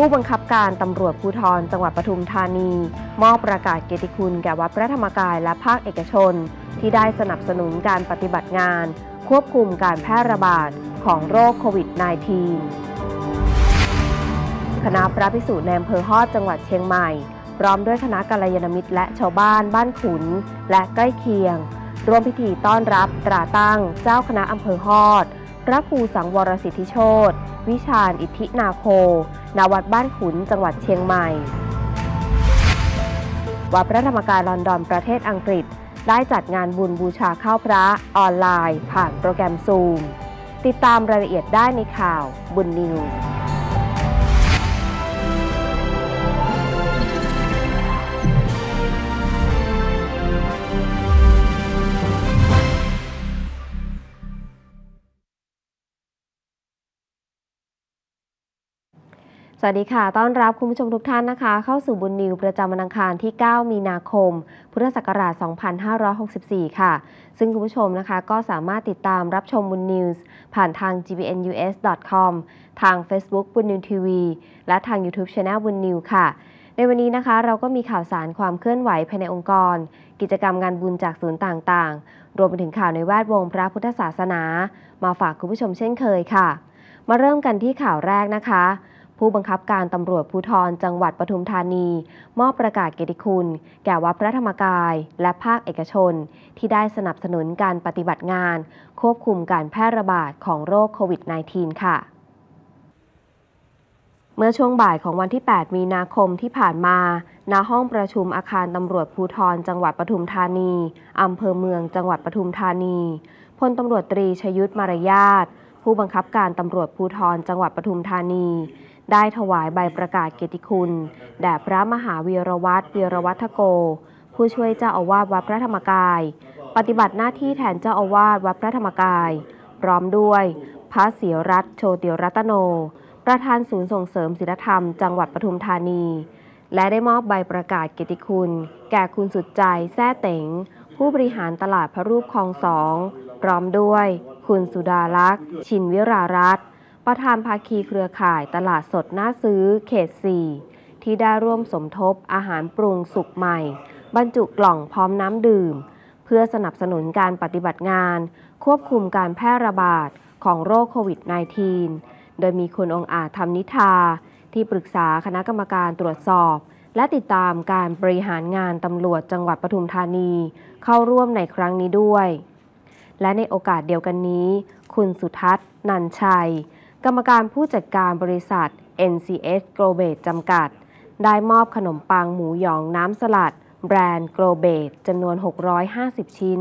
ผู้บังคับการตำรวจภูธรจังหวัดปทุมธานี มอบประกาศเกียรติคุณแก่วัดพระธรรมกายและภาคเอกชน ที่ได้สนับสนุนการปฏิบัติงานควบคุมการแพร่ระบาดของโรคโควิด -19 คณะพระภิกษุในอำเภอฮอดจังหวัดเชียงใหม่ พร้อมด้วยคณะกัลยาณมิตร และชาวบ้านบ้านขุนและใกล้เคียงร่วมพิธีต้อนรับตราตั้งเจ้าคณะอำเภอฮอดพระครูสังวรสิทธิโชตวิชาญอิทธินาโคนวัดบ้านขุนจังหวัดเชียงใหม่วัดพระธรรมกายลอนดอนประเทศอังกฤษได้จัดงานบุญบูชาข้าวพระออนไลน์ ผ่านโปรแกรมซูม ติดตามรายละเอียดได้ในข่าวบุญนิวส์วัสดีค่ะ ต้อนรับคุณผู้ชมทุกท่านนะคะ เข้าสู่บุญนิวประจำวันอังคารที่ 9 มีนาคม พุทธศักราช2564 ค่ะ ซึ่งคุณผู้ชมนะคะก็สามารถติดตามรับชมบุญนิวส์ผ่านทาง gbnus.com ทาง Facebook บุญนิวทีวี และทาง YouTube Channel บุญนิวค่ะ ในวันนี้นะคะ เราก็มีข่าวสารความเคลื่อนไหวภายในองค์กร กิจกรรมงานบุญจากศูนย์ต่าง ๆ รวมไปถึงข่าวในแวดวง พระพุทธศาสนา มาฝากคุณผู้ชมเช่นเคยค่ะ มาเริ่มกันที่ข่าวแรกนะคะผู้บังคับการตำรวจภูธร จังหวัดปทุมธานี มอบประกาศเกียรติคุณ แก่วัดพระธรรมกาย และภาคเอกชน ที่ได้สนับสนุนการปฏิบัติงาน ควบคุมการแพร่ระบาดของโรคโควิด -19 ค่ะ เมื่อช่วงบ่ายของวันที่ 8 มีนาคมที่ผ่านมาณห้องประชุมอาคารตำรวจภูธร จังหวัดปทุมธานี อำเภอเมืองจังหวัดปทุมธานี พลตำรวจตรีชยุทธมารยาทผู้บังคับการตำรวจภูธร จังหวัดปทุมธานีได้ถวายใบประกาศเกียรติคุณแด่พระมหาวีรวัตรวีรวัฒโก ผู้ช่วยเจ้าอาวาสวัดพระธรรมกาย ปฏิบัติหน้าที่แทนเจ้าอาวาสวัดพระธรรมกาย พร้อมด้วย พระเสียรัตโชติรัตโน ประธานศูนย์ส่งเสริมศิลธรรมจังหวัดปทุมธานี และได้มอบใบประกาศเกียรติคุณ แก่คุณสุดใจแท้เต๋งผู้บริหารตลาดพระรูปคลองสองพร้อมด้วย คุณสุดารักษ์ ชินวิรารัตน์ประธานภาคีเครือข่ายตลาดสดน่าซื้อเขต4ที่ได้ร่วมสมทบอาหารปรุงสุกใหม่ บรรจุกล่องพร้อมน้ำดื่ม เพื่อสนับสนุนการปฏิบัติงานควบคุมการแพร่ระบาดของโรคโควิด -19 โดยมีคุณองอาจทำนิทา ที่ปรึกษาคณะกรรมการตรวจสอบ และติดตามการบริหารงานตำรวจจังหวัดปทุมธานี เข้าร่วมในครั้งนี้ด้วย และในโอกาสเดียวกันนี้ คุณสุทัศน์นันชัยกรรมการผู้จัดการบริษัท NCS g l o b a t จำกัด ได้มอบขนมปังหมูหยองน้ำสลัด แบรนด์ g l o b a t จำนวน 650 ชิ้น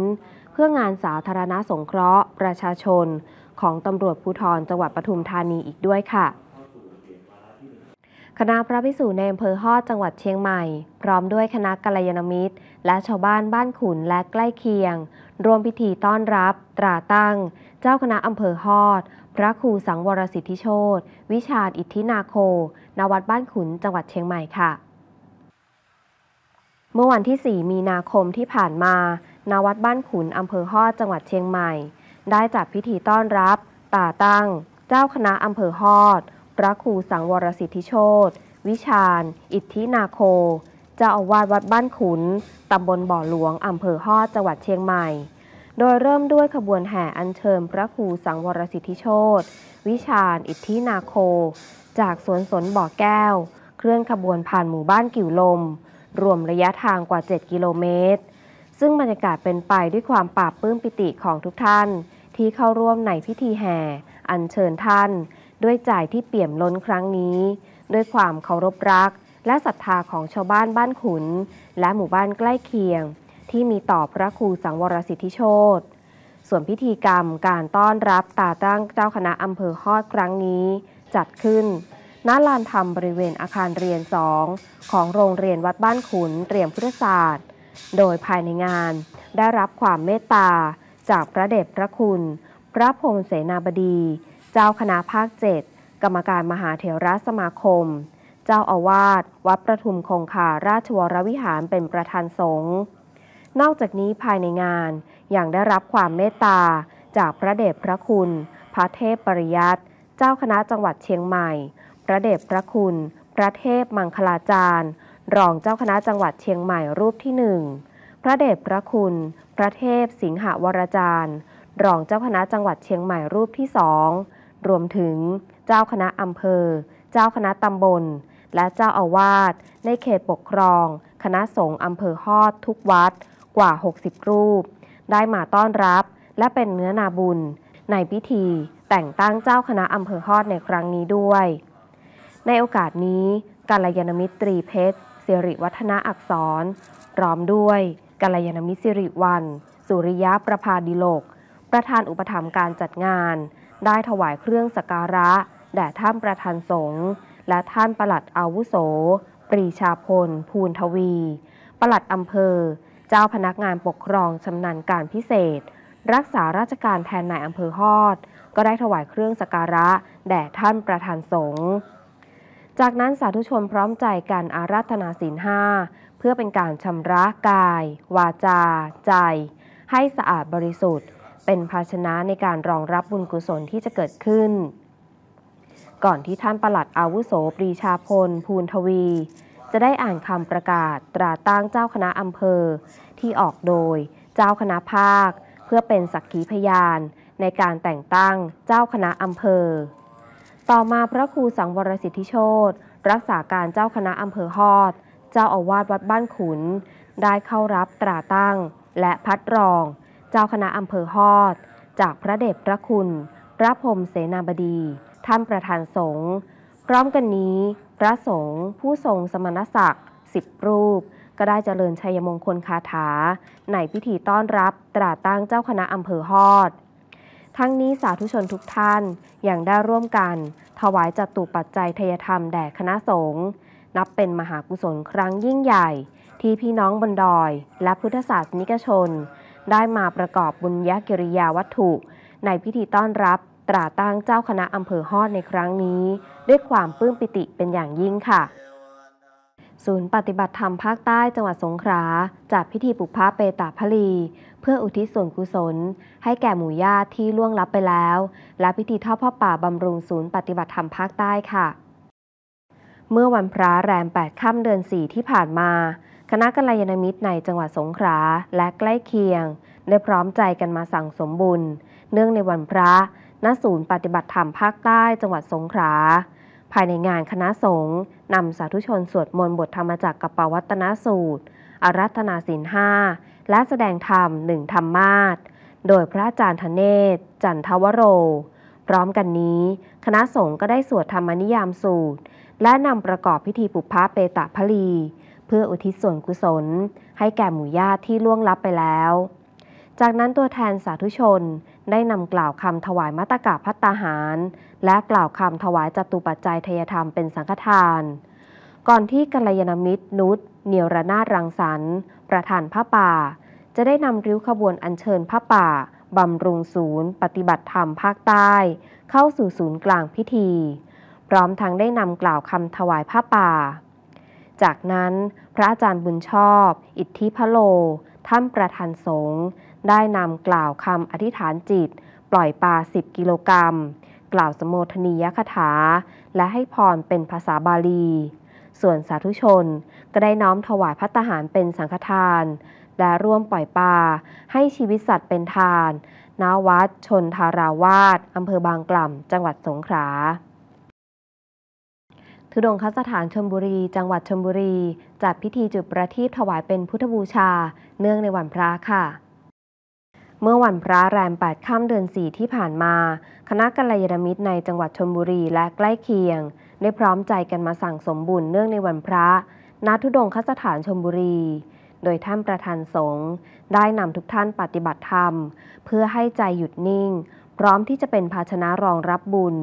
เพื่องานสาธารณสงเคราะห์ ประชาชน ของตำรวจภูธรจังหวัดปทุมธานีอีกด้วยค่ะ คณะพระภิกษุในอำเภอฮอดจังหวัดเชียงใหม่ พร้อมด้วยคณะกัลยาณมิตร และชาวบ้านบ้านขุนและใกล้เคียงรวมพิธีต้อนรับ ตราตั้ง เจ้าคณะอำเภอฮอดพระครูสังวรสิทธิโชตวิชาอิทธินาโคณวัดบ้านขุนจังหวัดเชียงใหม่ค่ะ เมื่อวันที่ 4 มีนาคมที่ผ่านมาณวัดบ้านขุนอำเภอฮอดจังหวัดเชียงใหม่ ได้จัดพิธีต้อนรับต่าตั้งเจ้าคณะอำเภอฮอดพระครูสังวรสิทธิโชตวิชาอิทธินาโคเจ้าอาวาสวัดบ้านขุนตำบลบ่อหลวงอำเภอฮอดจังหวัดเชียงใหม่โดยเริ่มด้วยขบวนแห่อัญเชิญพระครูสังวรสิทธิโชตวิชาญอิทธินาโค จากสวนสนบ่อแก้ว เคลื่อนขบวนผ่านหมู่บ้านกิ่วลม รวมระยะทางกว่า 7 กิโลเมตร ซึ่งบรรยากาศเป็นไปด้วยความปราบปลื้มปิติของทุกท่านที่เข้าร่วมในพิธีแห่ อัญเชิญท่าน ด้วยใจที่เปี่ยมล้นครั้งนี้ ด้วยความเคารพรัก และศรัทธาของชาวบ้านบ้านขุน และหมู่บ้านใกล้เคียงที่มีต่อพระครูสังวรสิทธิโชต ส่วนพิธีกรรมการต้อนรับตาตั้งเจ้าคณะอำเภอฮอดครั้งนี้ จัดขึ้นณลานธรรมบริเวณอาคารเรียน 2 ของโรงเรียนวัดบ้านขุนเตรียมพุทธศาสตร์ โดยภายในงานได้รับความเมตตาจากพระเดชพระคุณ พระพรมเสนาบดี เจ้าคณะภาค 7 กรรมการมหาเถรสมาคม เจ้าอาวาสวัดประทุมคงคาราชวรวิหารเป็นประธานสงฆ์นอกจากนี้ภายในงานยังได้รับความเมตตา จากพระเดชพระคุณ พระเทพปริยัติเจ้าคณะจังหวัดเชียงใหม่พระเดชพระคุณพระเทพมังคลาจารย์รองเจ้าคณะจังหวัดเชียงใหม่รูปที่หนึ่งพระเดชพระคุณพระเทพสิงหวรจารย์รองเจ้าคณะจังหวัดเชียงใหม่รูปที่สองรวมถึงเจ้าคณะอำเภอ เจ้าคณะตำบล และเจ้าอาวาสในเขตปกครอง คณะสงฆ์อำเภอฮอดทุกวัดกว่า 60 รูป ได้มาต้อนรับและเป็นเนื้อนาบุญ ในพิธี แต่งตั้งเจ้าคณะอำเภอฮอดในครั้งนี้ด้วย ในโอกาสนี้กาลยานมิตรตรีเพชรสิริวัฒนาอักษรพร้อมด้วยกาลยานมิตรสิริวัน สุริยะประภาดิโลก ประธานอุปถัมภ์การจัดงาน ได้ถวายเครื่องสักการะ แด่ท่านประธานสงฆ์และท่านประหลัดอาวุโส ปรีชาพลภูนทวีประหลัดอำเภอเจ้าพนักงานปกครองชำนาญการพิเศษ รักษาราชการแทนนายอำเภอฮอด ก็ได้ถวายเครื่องสักการะ แด่ท่านประธานสงฆ์จากนั้นสาธุชนพร้อมใจกันอาราธนาศีลห้าเพื่อเป็นการชำระกาย วาจา ใจ ให้สะอาดบริสุทธิ์ เป็นภาชนะในการรองรับบุญกุศลที่จะเกิดขึ้น ก่อนที่ท่านประหลัดอาวุโสปรีชาพลภูนทวีจะได้อ่านคำประกาศตราตั้งเจ้าคณะอำเภอ ที่ออกโดยเจ้าคณะภาค เพื่อเป็นสักขีพยานในการแต่งตั้งเจ้าคณะอำเภอ ต่อมาพระครูสังวรสิทธิโชตรักษาการเจ้าคณะอำเภอฮอด เจ้าอาวาสวัดบ้านขุน ได้เข้ารับตราตั้งและพัดรอง เจ้าคณะอำเภอฮอด จากพระเดชพระคุณ พระพรมเสนาบดี ท่านประธานสงฆ์พร้อมกันนี้พระสงฆ์ผู้ทรงสมณศักดิ์สิบรูป ก็ได้เจริญชัยมงคลคาถา ในพิธีต้อนรับตราตั้งเจ้าคณะอำเภอฮอด ทั้งนี้สาธุชนทุกท่านยังได้ร่วมกัน ถวายจัตุปัจจัยทยธรรมแด่คณะสงฆ์นับเป็นมหากุศลครั้งยิ่งใหญ่ ที่พี่น้องบนดอย และพุทธศาสนิกชน ได้มาประกอบบุญญกิริยาวัตถุ ในพิธีต้อนรับตราตั้งเจ้าคณะอำเภอฮอดในครั้งนี้ ด้วยความปลื้มปิติเป็นอย่างยิ่งค่ะ ศูนย์ปฏิบัติธรรมภาคใต้จังหวัดสงขลาจัดพิธีปุกพระเปตาพลีเพื่ออุทิศส่วนกุศลให้แก่หมู่ญาติที่ล่วงลับไปแล้ว และพิธีทอดผ้าป่าบำรุงศูนย์ปฏิบัติธรรมภาคใต้ค่ะ เมื่อวันพระแรม8ค่ำเดือน4ที่ผ่านมาคณะกัลยาณมิตรในจังหวัดสงขลาและใกล้เคียง ได้พร้อมใจกันมาสั่งสมบุญเนื่องในวันพระณศูนย์ปฏิบัติธรรมภาคใต้จังหวัดสงขลาภายในงานคณะสงฆ์นำสาธุชนสวดมนต์บทธรรมจักรกับปวัตนสูตรอารัธนาศีลห้าและแสดงธรรมหนึ่งธรรมาสโดยพระอาจารย์ธเนศ จันทวโร พร้อมกันนี้ คณะสงฆ์ก็ได้สวดธรรมนิยามสูตร และนำประกอบพิธีปุพพะเปตะพลี เพื่ออุทิศส่วนกุศล ให้แก่หมู่ญาติที่ล่วงลับไปแล้ว จากนั้นตัวแทนสาธุชนได้นำกล่าวคำถวายมัตตกาพัตตาหาร และกล่าวคำถวายจตุปัจจัยทยธรรมเป็นสังฆทาน ก่อนที่กัลยาณมิตรนุษเนียรนาดรังสรรค์ประธานพระป่า จะได้นำริ้วขบวนอัญเชิญพระป่า บำรุงศูนย์ปฏิบัติธรรมภาคใต้ เข้าสู่ศูนย์กลางพิธี พร้อมทั้งได้นำกล่าวคำถวายพระป่า จากนั้นพระอาจารย์บุญชอบ อิทธิพโลท่านประธานสงฆ์ได้นำกล่าวคำอธิษฐานจิต ปล่อยปลา10 กิโลกรัม กล่าวสมโภชนียคถา และให้พรเป็นภาษาบาลี ส่วนสาธุชนก็ได้น้อมถวายพัตหารเป็นสังฆทาน และร่วมปล่อยปลาให้ชีวิตสัตว์เป็นทานณวัดชนทาราวาสอำเภอบางกล่ำ จังหวัดสงขลาทุดงคสถานชนบุรีจังหวัดชนบุรีจัดพิธีจุดประทีปถวายเป็นพุทธบูชาเนื่องในวันพระค่ะเมื่อวันพระแรม8ค่ำเดือน4 ที่ผ่านมา คณะกัลยาณมิตรในจังหวัดชลบุรีและใกล้เคียง ได้พร้อมใจกันมาสั่งสมบุญเนื่องในวันพระณทุดงคสถานชลบุรี โดยท่านประธานสงฆ์ได้นำทุกท่านปฏิบัติธรรม เพื่อให้ใจหยุดนิ่ง พร้อมที่จะเป็นภาชนะรองรับบุญ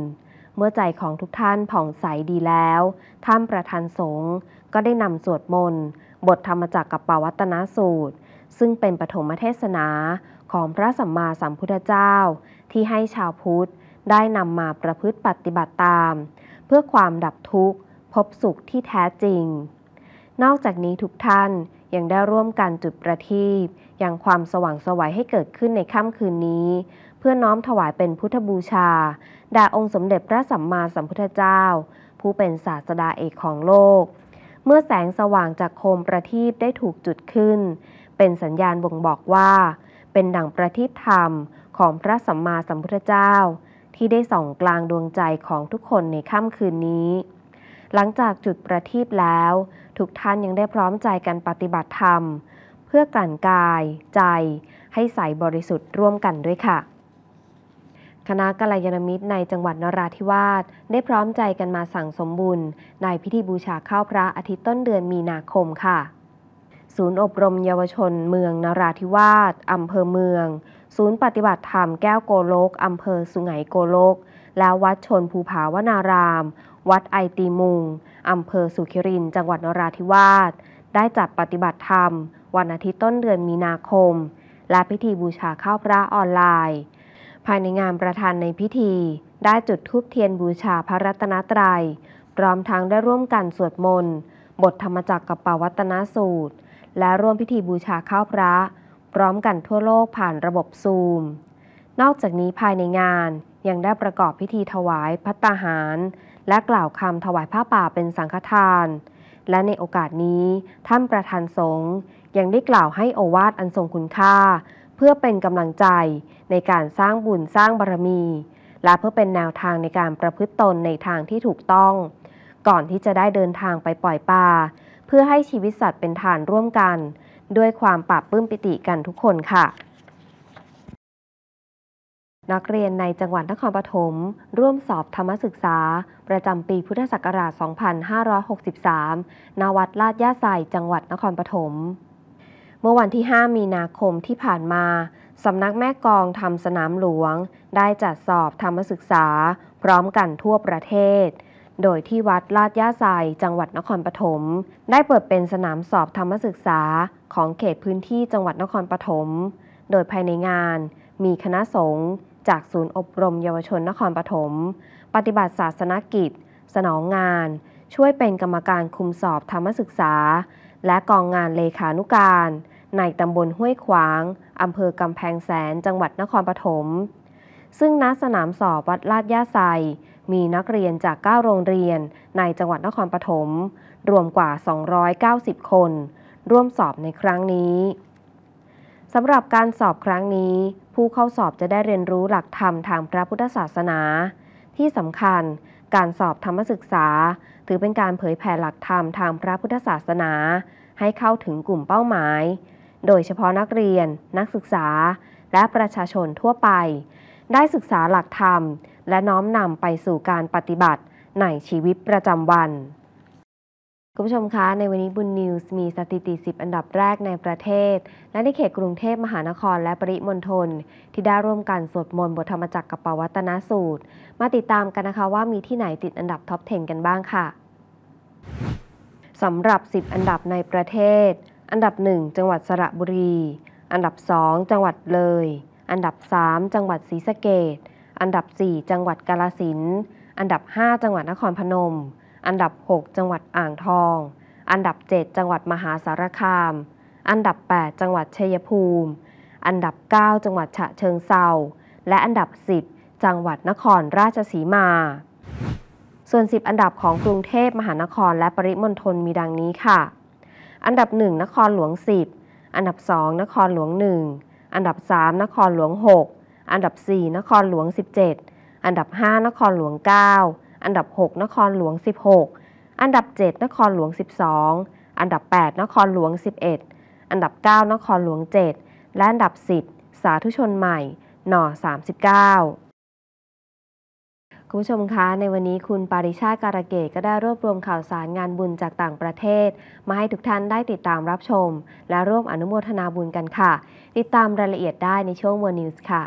เมื่อใจของทุกท่านผ่องใสดีแล้ว ท่านประธานสงฆ์ก็ได้นำสวดมนต์บทธรรมจักรกับปวัตนสูตร ซึ่งเป็นปฐมเทศนาของพระสัมมาสัมพุทธเจ้า ที่ให้ชาวพุทธได้นำมาประพฤติปฏิบัติตาม เพื่อความดับทุกข์ พบสุขที่แท้จริง นอกจากนี้ ทุกท่านยังได้ร่วมกันจุดประทีปยังความสว่างสวัยให้เกิดขึ้นในค่ำคืนนี้ เพื่อน้อมถวายเป็นพุทธบูชาแด่องค์สมเด็จพระสัมมาสัมพุทธเจ้า ผู้เป็นศาสดาเอกของโลก เมื่อแสงสว่างจากโคมประทีปได้ถูกจุดขึ้น เป็นสัญญาณบ่งบอกว่าเป็นดั่งประทีปธรรมของพระสัมมาสัมพุทธเจ้า ที่ได้ส่องกลางดวงใจของทุกคนในค่ำคืนนี้ หลังจากจุดประทีปแล้ว ทุกท่านยังได้พร้อมใจกันปฏิบัติธรรม เพื่อกลั่นกายใจ ให้ใสบริสุทธิ์ร่วมกันด้วยค่ะ คณะกัลยาณมิตรในจังหวัดนราธิวาสได้พร้อมใจกันมาสั่งสมบุญในพิธีบูชาข้าวพระอาทิตย์ต้นเดือนมีนาคมค่ะศูนย์อบรมเยาวชน เมืองนราธิวาสอำเภอเมือง ศูนย์ปฏิบัติธรรมแก้วโกโลกอำเภอสุไหงโกโลก และวัดชนภูผาวนาราม วัดไอตีมุงอำเภอสุขิริน จังหวัดนราธิวาสได้จัดปฏิบัติธรรม วันอาทิตย์ต้นเดือนมีนาคม และพิธีบูชาข้าวพระออนไลน์ ภายในงานประธานในพิธี ได้จุดธูปเทียนบูชาพระรัตนตรยัย พร้อมทั้งได้ร่วมกันสวดมนต์บทธรรมจักรกับปวัตนสูตรและร่วมพิธีบูชาข้าวพระ พร้อมกันทั่วโลกผ่านระบบซูม นอกจากนี้ภายในงานยังได้ประกอบพิธีถวายพัตตาหาร และกล่าวคำถวายผ้าป่าเป็นสังฆทาน และในโอกาสนี้ท่านประธานสงฆ์ยังได้กล่าวให้โอวาทอันทรงคุณค่า เพื่อเป็นกำลังใจในการสร้างบุญสร้างบารมี และเพื่อเป็นแนวทางในการประพฤติตนในทางที่ถูกต้อง ก่อนที่จะได้เดินทางไปปล่อยปลาพื่อให้ชีวิตสัตว์เป็นฐานร่วมกัน ด้วยความปรับปื้มปิติกันทุกคนค่ะ นักเรียนในจังหวัดนครปฐมร่วมสอบธรรมศึกษา ประจำปีพุทธศักราช 2563นวัดลาดย่าใสจังหวัดนครปฐมเมื่อวันที่ 5 มีนาคมที่ผ่านมาสำนักแม่กองทำสนามหลวง ได้จัดสอบธรรมศึกษา พร้อมกันทั่วประเทศโดยที่วัดลาดย่าไซจังหวัดนครปฐมได้เปิดเป็นสนามสอบธรรมศึกษาของเขตพื้นที่จังหวัดนครปฐม โดยภายในงานมีคณะสงฆ์จากศูนย์อบรมเยาวชนนครปฐมปฏิบัติศาสนกิจ สนองงานช่วยเป็นกรรมการคุมสอบธรรมศึกษา และกองงานเลขานุการ ในตำบลห้วยขวางอำเภอกำแพงแสนจังหวัดนครปฐมซึ่งณสนามสอบวัดลาดย่าไซมีนักเรียนจาก9โรงเรียนในจังหวัดนครปฐมรวมกว่า 290 คน ร่วมสอบในครั้งนี้สำหรับการสอบครั้งนี้ ผู้เข้าสอบจะได้เรียนรู้หลักธรรมทางพระพุทธศาสนา ที่สำคัญการสอบธรรมศึกษาถือเป็นการเผยแผ่หลักธรรมทางพระพุทธศาสนา ให้เข้าถึงกลุ่มเป้าหมาย โดยเฉพาะนักเรียนนักศึกษาและประชาชนทั่วไป ได้ศึกษาหลักธรรมและน้อมนำไปสู่การปฏิบัติ ในชีวิตประจำวัน คุณผู้ชมคะในวันนี้บุญนิวส์มีสถิติ 10 อันดับแรกในประเทศ และในเขตกรุงเทพมหานครและปริมณฑลที่ได้ร่วมกันสวดมนต์บทธรรมจักรกับปวัตนสูตร มาติดตามกันนะคะว่ามีที่ไหนติดอันดับท็อป10กันบ้างค่ะสำหรับ 10อันดับในประเทศอันดับ 1 จังหวัดสระบุรี อันดับ 2 จังหวัดเลย อันดับ 3 จังหวัดศรีสะเกดอันดับ 4 จังหวัดกาลสินอันดับ 5 จังหวัดนครพนม อันดับ 6 จังหวัดอ่างทอง อันดับ 7 จังหวัดมหาสารคาม อันดับ 8 จังหวัดชัยภูมิ อันดับ 9 จังหวัดฉะเชิงเซาและอันดับ 10 จังหวัดนครราชสีมา ส่วน 10 อันดับของกรุงเทพมหานครและปริมณฑลมีดังนี้ค่ะ อันดับ 1 นครหลวง 10 อันดับ 2 นครหลวง 1 อันดับ 3 นครหลวง 6อันดับ 4 นครหลวง 17 อันดับ 5 นครหลวง 9 อันดับ 6 นครหลวง 16 อันดับ 7 นครหลวง 12 อันดับ 8 นครหลวง 11 อันดับ 9 นครหลวง 7 และอันดับ 10 สาธุชนใหม่หน่อ39คุณผู้ชมคะในวันนี้คุณปาริชาติการะเกตก็ได้รวบรวมข่าวสารงานบุญจากต่างประเทศ มาให้ทุกท่านได้ติดตามรับชม และร่วมอนุโมทนาบุญกันค่ะ ติดตามรายละเอียดได้ในช่วง World News ค่ะ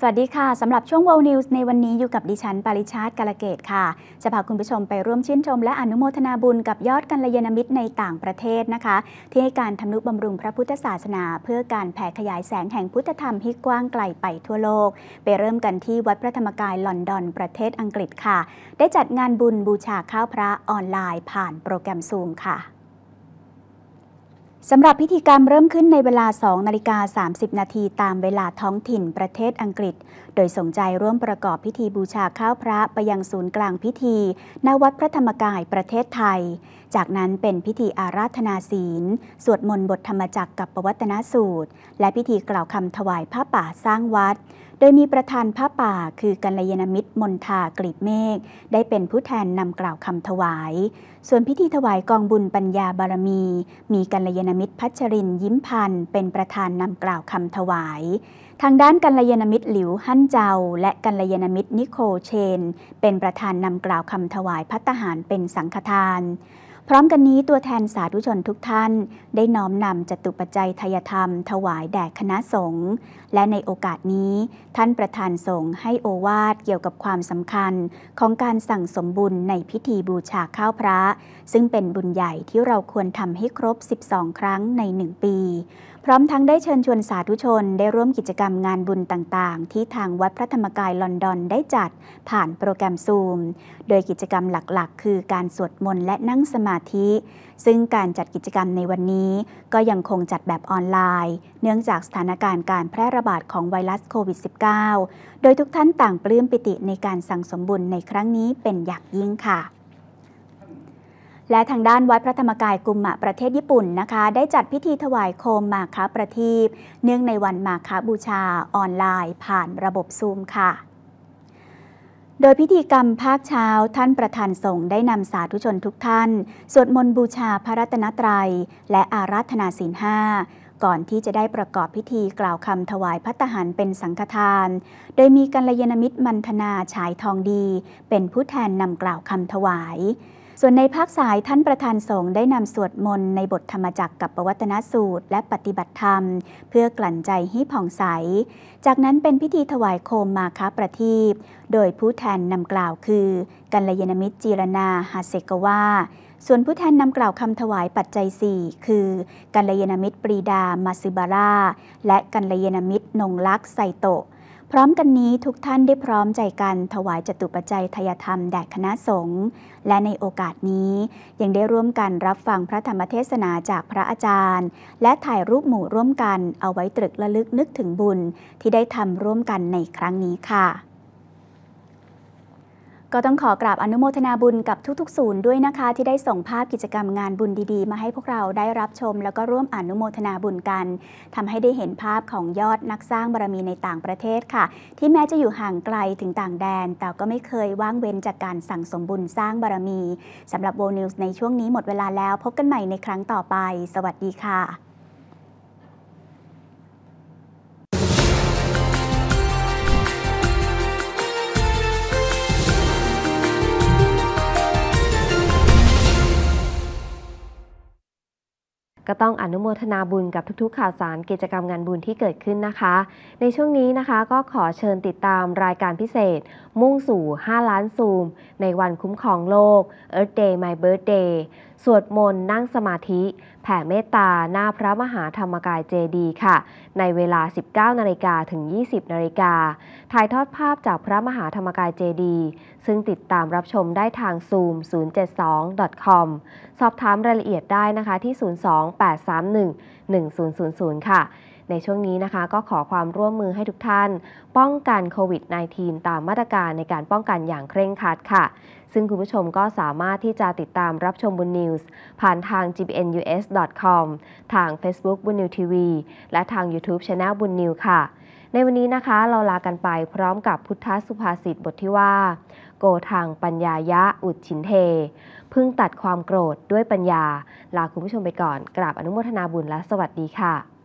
สวัสดีค่ะ สำหรับช่วง World News ในวันนี้อยู่กับดิฉันปาริชาติกาลเกตค่ะ จะพาคุณผู้ชมไปร่วมชื่นชมและอนุโมทนาบุญกับยอดกัลยาณมิตรในต่างประเทศนะคะ ที่ให้การทำนุบำรุงพระพุทธศาสนา เพื่อการแผ่ขยายแสงแห่งพุทธธรรมให้กว้างไกลไปทั่วโลก ไปเริ่มกันที่วัดพระธรรมกายลอนดอนประเทศอังกฤษค่ะ ได้จัดงานบุญบูชาข้าวพระออนไลน์ ผ่านโปรแกรมซูมค่ะสำหรับพิธีกรรมเริ่มขึ้นในเวลา2นาฬิกา 30 นาทีตามเวลาท้องถิ่นประเทศอังกฤษ โดยสมงใจร่วมประกอบพิธีบูชาข้าวพระไปยังศูนย์กลางพิธีณวัดพระธรรมกายประเทศไทย จากนั้นเป็นพิธีอาราธนาศีลสวดมนต์บทธรรมจักกับประวัตนสูตร และพิธีกล่าวคำถวายพระป่าสร้างวัดโดยมีประธานพระป่าคือกัลยาณมิตรมนทากลีบเมฆได้เป็นผู้แทนนำกล่าวคำถวาย ส่วนพิธีถวายกองบุญปัญญาบารมี มีกัลยาณมิตรพัชรินยิ้มพันธ์เป็นประธานนำกล่าวคำถวาย ทางด้านกัลยาณมิตรหลิวหั่นเจาและกัลยาณมิตรนิโคเชน เป็นประธานนำกล่าวคำถวายพัตหารเป็นสังฆทานพร้อมกันนี้ตัวแทนสาธุชนทุกท่านได้น้อมนำจตุปัจจัยทยธรรม ถวายแด่คณะสงฆ์และในโอกาสนี้ ท่านประธานสงฆ์ให้โอวาทเกี่ยวกับความสำคัญของการสั่งสมบุญในพิธีบูชาข้าวพระ ซึ่งเป็นบุญใหญ่ที่เราควรทำให้ครบ 12 ครั้งใน 1 ปีร้อมทั้งได้เชิญชวนสาธุชน ได้ร่วมกิจกรรมงานบุญต่าง ๆ ที่ทางวัดพระธรรมกายลอนดอน ได้จัดผ่านโปรแกรมซูม โดยกิจกรรมหลัก ๆ คือการสวดมนต์และนั่งสมาธิ ซึ่งการจัดกิจกรรมในวันนี้ก็ยังคงจัดแบบออนไลน์ เนื่องจากสถานการณ์การแพร่ระบาดของไวรัสโควิด -19 โดยทุกท่านต่างปลื้มปิติในการสั่งสมบุญในครั้งนี้เป็นอย่างยิ่งค่ะและทางด้านวัดพระธรรมกายกุมมะประเทศญี่ปุ่นนะคะ ได้จัดพิธีถวายโคมมาคาประทีปเนื่องในวันมาคาบูชาออนไลน์ผ่านระบบซูมค่ะ โดยพิธีกรรมภาคเช้าท่านประธานสงฆ์ได้นำสาธุชนทุกท่าน สวดมนต์บูชาพระรัตนตรัย และอาราธนาศีลห้า ก่อนที่จะได้ประกอบพิธีกล่าวคำถวายพัตหารเป็นสังฆทาน โดยมีกัลยาณมิตรมันธนาฉายทองดี เป็นผู้แทนนำกล่าวคำถวายส่วนในภาคสายท่านประธานสงฆ์ได้นำสวดมนต์ในบทธรรมจักกับปวัตนสูตรและปฏิบัติธรรม เพื่อกลั่นใจให้ผ่องใส จากนั้นเป็นพิธีถวายโคมมาคาประทีปโดยผู้แทนนำกล่าวคือ กัลยาณมิตรจีรนาฮาเซกวาส่วนผู้แทนนำกล่าวคำถวายปัจจัย 4 คือ กัลยาณมิตรปรีดามาซึบาร่าและกัลยาณมิตรนงลักษ์ไซโตพร้อมกันนี้ทุกท่านได้พร้อมใจกันถวายจตุปัจจัยทยธรรม แด่คณะสงฆ์และในโอกาสนี้ ยังได้ร่วมกันรับฟังพระธรรมเทศนาจากพระอาจารย์ และถ่ายรูปหมู่ร่วมกันเอาไว้ตรึกระลึกนึกถึงบุญ ที่ได้ทำร่วมกันในครั้งนี้ค่ะก็ต้องขอกราบอนุโมทนาบุญกับทุก ๆ ศูนย์ด้วยนะคะ ที่ได้ส่งภาพกิจกรรมงานบุญดีๆ มาให้พวกเราได้รับชม แล้วก็ร่วมอนุโมทนาบุญกัน ทำให้ได้เห็นภาพของยอดนักสร้างบารมีในต่างประเทศค่ะ ที่แม้จะอยู่ห่างไกลถึงต่างแดน แต่ก็ไม่เคยว่างเว้นจากการสั่งสมบุญสร้างบารมี สำหรับโลนิวส์ในช่วงนี้หมดเวลาแล้ว พบกันใหม่ในครั้งต่อไป สวัสดีค่ะต้องอนุโมทนาบุญกับทุกๆ ข่าวสารกิจกรรมงานบุญที่เกิดขึ้นนะคะ ในช่วงนี้นะคะก็ขอเชิญติดตามรายการพิเศษ มุ่งสู่ 5 ล้านซูม ในวันคุ้มครองโลก Earth Day My Birthday สวดมนต์นั่งสมาธิ แผ่เมตตา หน้าพระมหาธรรมกายเจดีค่ะ ในเวลา 19นาฬิกาถึง 20นาฬิกาถ่ายทอดภาพจากพระมหาธรรมกายเจดีซึ่งติดตามรับชมได้ทาง zoom 072.com สอบถามรายละเอียดได้นะคะที่ 028311000 ค่ะในช่วงนี้นะคะก็ขอความร่วมมือให้ทุกท่านป้องกันโควิด -19 ตามมาตรการในการป้องกันอย่างเคร่งครัดค่ะ ซึ่งคุณผู้ชมก็สามารถที่จะติดตามรับชมบุญนิวส์ ผ่านทาง gbnus.com ทาง Facebook บุญนิวทีวีและทาง YouTube Channel บุญนิวค่ะ ในวันนี้นะคะ เราลากันไปพร้อมกับพุทธสุภาษิตบทที่ว่า โกทางปัญญายะอุดชินเท พึ่งตัดความโกรธด้วยปัญญา ลาคุณผู้ชมไปก่อนกราบอนุโมทนาบุญและสวัสดีค่ะ